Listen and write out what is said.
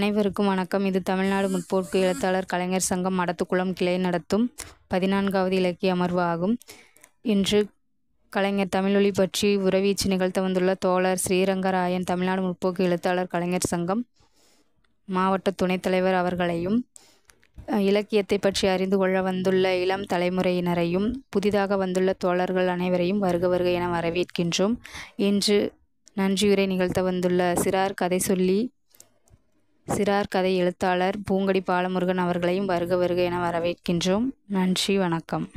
அனைவருக்கும் வணக்கம் இது தமிழ்நாடு முற்போக்கு எழுத்தாளர் கலைஞர் சங்கம் மடத்துக்குளம் கிளை நடத்தும் பதினான்காவது இலக்கிய அமர்வு ஆகும் இன்று கலைஞர் தமிழொலி பற்றி உறவீச்சு நிகழ்த்த வந்துள்ள தோழர் ஸ்ரீரங்கராயன் தமிழ்நாடு முற்போக்கு எழுத்தாளர் கலைஞர் சங்கம் மாவட்ட துணைத் தலைவர் அவர்களையும் இலக்கியத்தை பற்றி அறிந்து கொள்ள வந்துள்ள இளம் தலைமுறையினரையும் புதிதாக வந்துள்ள தோழர்கள் அனைவரையும் வருக வருக என வரவேற்கின்றோம் இன்று நன்றியுரை நிகழ்த்த வந்துள்ள சிறார் கதை சொல்லி சிறார் கதை எழுத்தாளர் பூங்கடி பாலமுருகன் அவர்களையும் வருக வருக என வரவேற்கின்றோம் நன்றி வணக்கம்